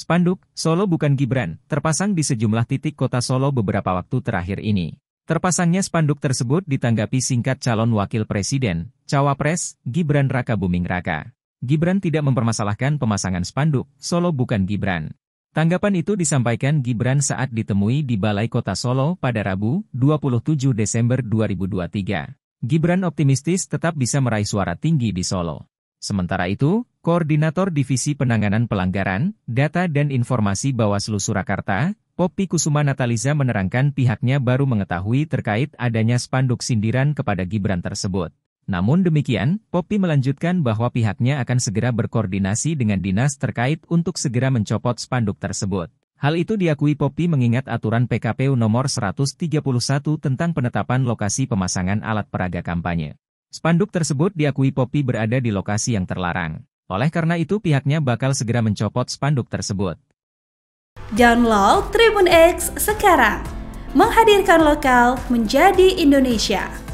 Spanduk, Solo bukan Gibran, terpasang di sejumlah titik kota Solo beberapa waktu terakhir ini. Terpasangnya spanduk tersebut ditanggapi singkat calon wakil presiden, Cawapres, Gibran Raka Buming Raka. Gibran tidak mempermasalahkan pemasangan spanduk, Solo bukan Gibran. Tanggapan itu disampaikan Gibran saat ditemui di Balai Kota Solo pada Rabu, 27 Desember 2023. Gibran optimistis tetap bisa meraih suara tinggi di Solo. Sementara itu, Koordinator Divisi Penanganan Pelanggaran, Data dan Informasi Bawaslu Surakarta, Popi Kusuma Nataliza menerangkan pihaknya baru mengetahui terkait adanya spanduk sindiran kepada Gibran tersebut. Namun demikian, Popi melanjutkan bahwa pihaknya akan segera berkoordinasi dengan dinas terkait untuk segera mencopot spanduk tersebut. Hal itu diakui Popi mengingat aturan PKPU nomor 131 tentang penetapan lokasi pemasangan alat peraga kampanye. Spanduk tersebut diakui Popi berada di lokasi yang terlarang. Oleh karena itu pihaknya bakal segera mencopot spanduk tersebut. Download Tribun X sekarang. Menghadirkan lokal menjadi Indonesia.